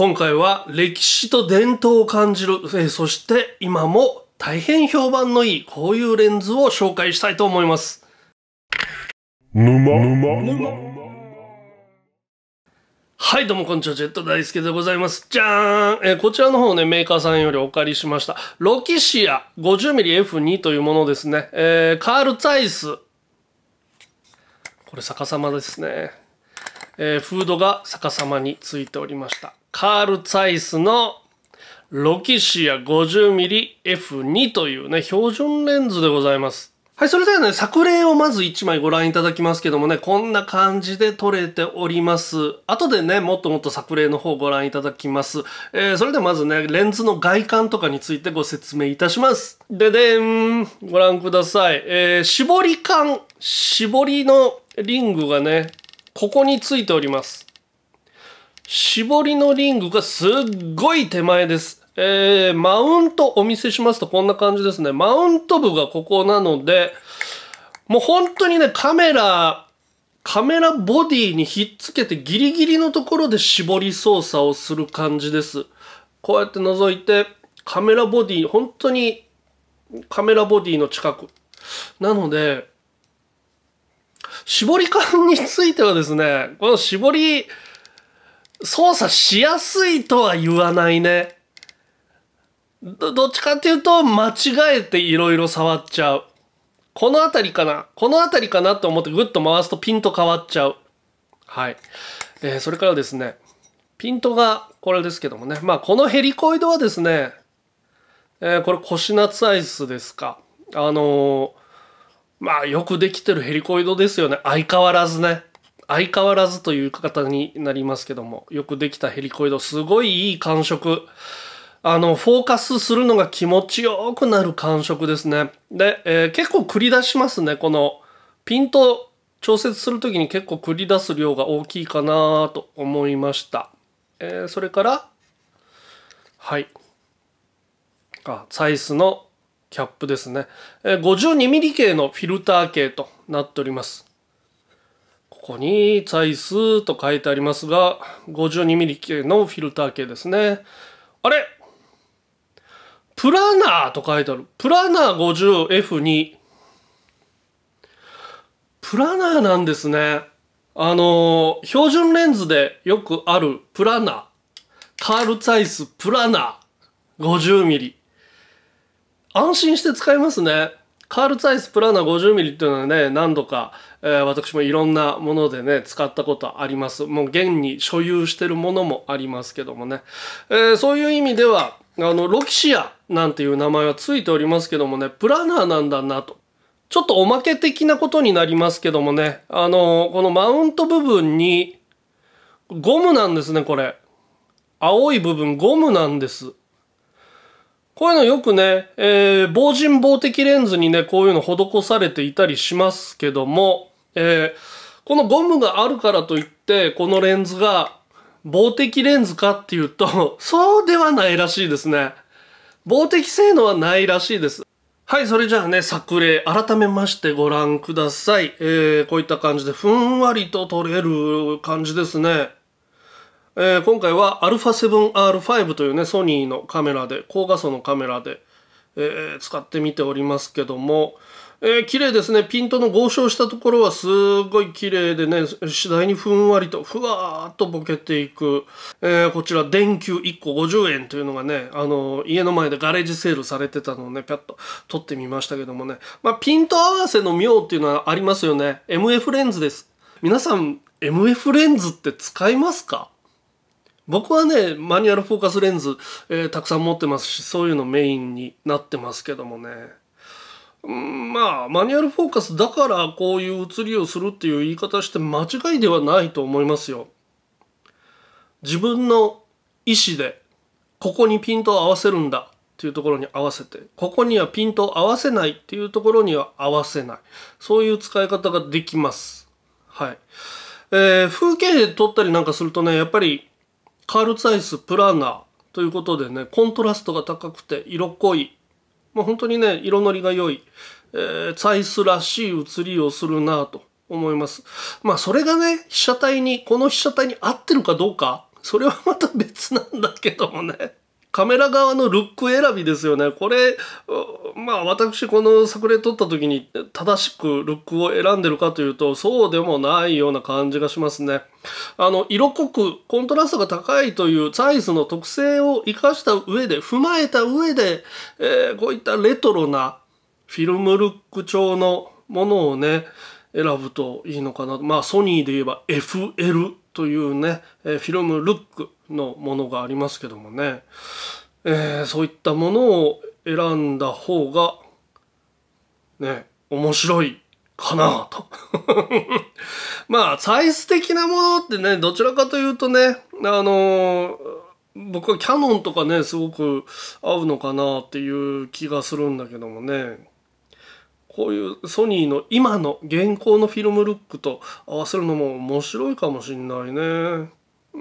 今回は歴史と伝統を感じる、えそして今も大変評判のいいこういうレンズを紹介したいと思います。はい、どうもこんにちは、ジェット大輔でございます。じゃーん、えー、こちらの方ね、メーカーさんよりお借りしました。ロキシア 50mmF2 というものですね。えー、カール・ツァイス。これ逆さまですね。えー、フードが逆さまについておりました。カール・ツァイスのロキシア 50mmF2 というね、標準レンズでございます。はい、それではね、作例をまず1枚ご覧いただきますけどもね、こんな感じで撮れております。後でね、もっともっと作例の方ご覧いただきます。えー、それではまずね、レンズの外観とかについてご説明いたします。ででーん、ご覧ください。えー、絞り感、絞りのリングがね、ここについております。絞りのリングがすっごい手前です。えー、マウントお見せしますとこんな感じですね。マウント部がここなので、もう本当にね、カメラ、カメラボディにひっつけてギリギリのところで絞り操作をする感じです。こうやって覗いて、カメラボディ、本当にカメラボディの近く。なので、絞り感についてはですね、この絞り、操作しやすいとは言わないね。ど、どっちかっていうと、間違えていろいろ触っちゃう。この辺りかなこの辺りかなと思ってグッと回すとピント変わっちゃう。はい。えー、それからですね、ピントがこれですけどもね、まあこのヘリコイドはですね、えー、これ腰ナツアイスですか。あのー、まあよくできてるヘリコイドですよね。相変わらずね。相変わらずという方になりますけども、よくできたヘリコイド、すごいいい感触。あの、フォーカスするのが気持ちよくなる感触ですね。で、えー、結構繰り出しますね。この、ピント調節する時に結構繰り出す量が大きいかなと思いました。えー、それから、はい。あ、サイスのキャップですね。えー、52mm 系のフィルター系となっております。ここにザイスと書いてありますが 52mm 系のフィルター系ですねあれプラナーと書いてあるプラナー 50F2 プラナーなんですねあのー、標準レンズでよくあるプラナーカール・ツァイスプラナー 50mm 安心して使えますねカール・ツァイスプラーナ 50mm っていうのはね、何度か、えー、私もいろんなものでね、使ったことあります。もう現に所有してるものもありますけどもね。えー、そういう意味では、あの、ロキシアなんていう名前はついておりますけどもね、プラナーなんだなと。ちょっとおまけ的なことになりますけどもね、あの、このマウント部分に、ゴムなんですね、これ。青い部分ゴムなんです。こういうのよくね、えー、防塵防滴レンズにね、こういうの施されていたりしますけども、えー、このゴムがあるからといって、このレンズが防滴レンズかっていうと、そうではないらしいですね。防滴性能はないらしいです。はい、それじゃあね、作例、改めましてご覧ください。えー、こういった感じで、ふんわりと撮れる感じですね。えー、今回は α7R5 というねソニーのカメラで高画素のカメラで、えー、使ってみておりますけども、えー、綺麗ですねピントの合掌したところはすごい綺麗でね次第にふんわりとふわーっとボケていく、えー、こちら電球1個50円というのがね、あの家の前でガレージセールされてたのをねピャッと撮ってみましたけどもね、まあ、ピント合わせの妙っていうのはありますよね MF レンズです皆さん MF レンズって使いますか僕はねマニュアルフォーカスレンズ、えー、たくさん持ってますしそういうのメインになってますけどもねうんまあマニュアルフォーカスだからこういう写りをするっていう言い方して間違いではないと思いますよ。自分の意思でここにピントを合わせるんだっていうところに合わせてここにはピントを合わせないっていうところには合わせないそういう使い方ができます。はい。えー、風景撮ったりなんかするとねやっぱりカール・ツァイスプラナーということでねコントラストが高くて色濃い、まあ、本当にね色のりが良い、えー、ツァイスらしい写りをするなと思いますまあそれがね被写体にこの被写体に合ってるかどうかそれはまた別なんだけどもねカメラ側のルック選びですよね。これ、まあ私この作例撮った時に正しくルックを選んでるかというと、そうでもないような感じがしますね。あの、色濃く、コントラストが高いというサイズの特性を活かした上で、踏まえた上で、えー、こういったレトロなフィルムルック調のものをね、選ぶといいのかな。まあソニーで言えば f l というね、えフィルムルックのものがありますけどもね、えー、そういったものを選んだ方がね面白いかなと まあサイズ的なものってねどちらかというとねあのー、僕はキャノンとかねすごく合うのかなっていう気がするんだけどもねこういうソニーの今の現行のフィルムルックと合わせるのも面白いかもしんないね。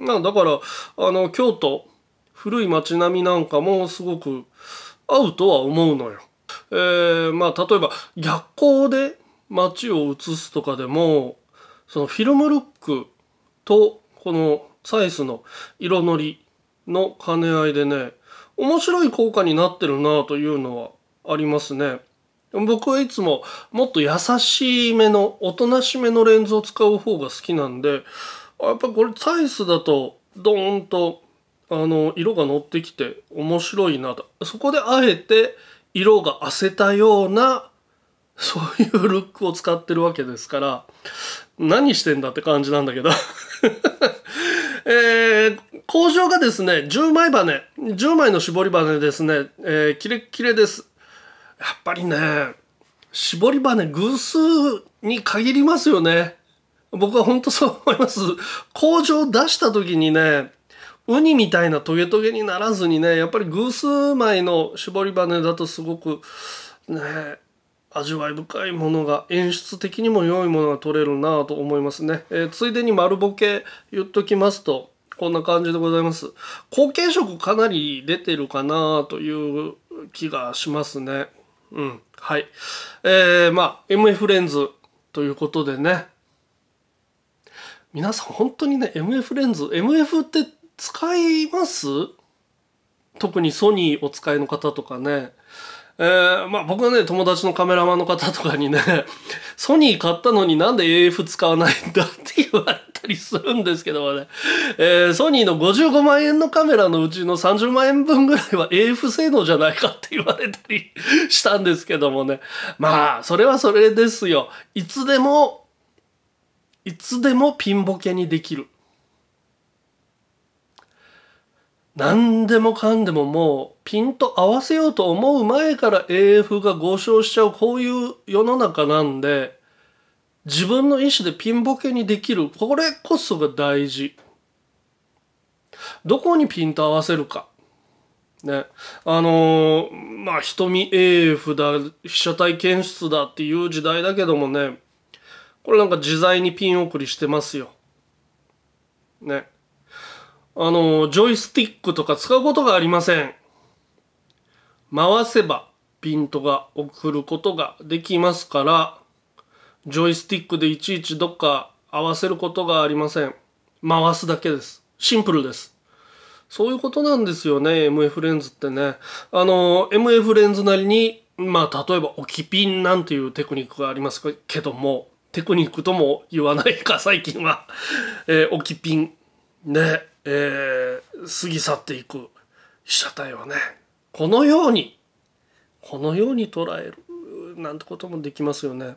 なだからあの京都古い街並みなんかもすごく合うとは思うのよ。えー、まあ例えば逆光で街を映すとかでもそのフィルムルックとこのサイスの色のりの兼ね合いでね面白い効果になってるなというのはありますね。僕はいつももっと優しい目のおとなしめのレンズを使う方が好きなんでやっぱこれサイスだとドーンとあの色が乗ってきて面白いなとそこであえて色が褪せたようなそういうルックを使ってるわけですから何してんだって感じなんだけど えー、工場がですね10枚羽10枚の絞り羽ですね、えー、キレッキレですやっぱりね絞り羽偶数に限りますよね僕は本当そう思います工場出した時にねウニみたいなトゲトゲにならずにねやっぱり偶数米の絞り羽だとすごくね味わい深いものが演出的にも良いものが取れるなと思いますね、えー、ついでに丸ボケ言っときますとこんな感じでございます後継色かなり出てるかなという気がしますねうん。はい。えー、まあ、MF レンズということでね。皆さん本当にね、MF レンズ、MF って使います特にソニーお使いの方とかね。えー、まあ僕はね、友達のカメラマンの方とかにね、ソニー買ったのになんで AF 使わないんだって言われたりするんですけどもね、えー、ソニーの55万円のカメラのうちの30万円分ぐらいは AF 性能じゃないかって言われたりしたんですけどもね、まあ、それはそれですよ。いつでも、いつでもピンボケにできる。何でもかんでももうピント合わせようと思う前から AF が合唱しちゃうこういう世の中なんで自分の意思でピンボケにできるこれこそが大事どこにピント合わせるかねあのー、まあ瞳 AF だ被写体検出だっていう時代だけどもねこれなんか自在にピン送りしてますよねあの、ジョイスティックとか使うことがありません。回せばピントが送ることができますから、ジョイスティックでいちいちどっか合わせることがありません。回すだけです。シンプルです。そういうことなんですよね、MF レンズってね。あの、MF レンズなりに、まあ、例えば置きピンなんていうテクニックがありますけども、テクニックとも言わないか、最近は。えー、置きピン。ね。えー、過ぎ去っていく被写体はねこのようにこのように捉えるなんてこともできますよね。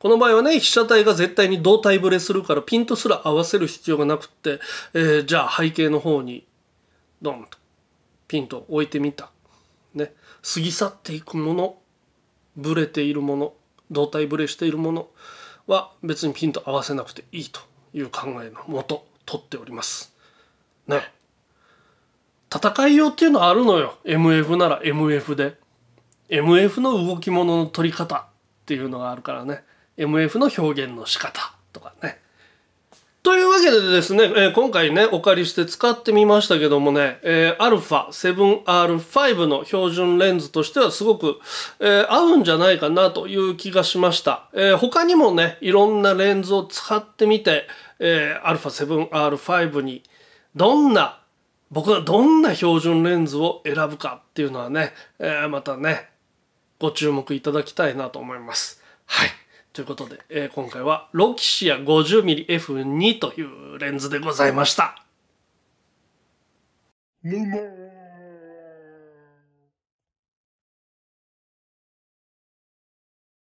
この場合はね、被写体が絶対に胴体ぶれするからピントすら合わせる必要がなくって、えー、じゃあ背景の方にドンとピンと置いてみた。ね、過ぎ去っていくもの、ぶれているもの、胴体ぶれしているものは別にピンと合わせなくていいという考えのもと。取っておりますね戦いようっていうのはあるのよ MF なら MF で MF の動き物の取り方っていうのがあるからね MF の表現の仕方とかねというわけでですね、えー、今回ね、お借りして使ってみましたけどもね、えフ α7R5 の標準レンズとしてはすごく、えー、合うんじゃないかなという気がしました。えー、他にもね、いろんなレンズを使ってみて、え α7R5 にどんな僕がどんな標準レンズを選ぶかっていうのはね、えー、またねご注目いただきたいなと思います。はいということで、えー、今回はロキシア 50mmF2 というレンズでございました。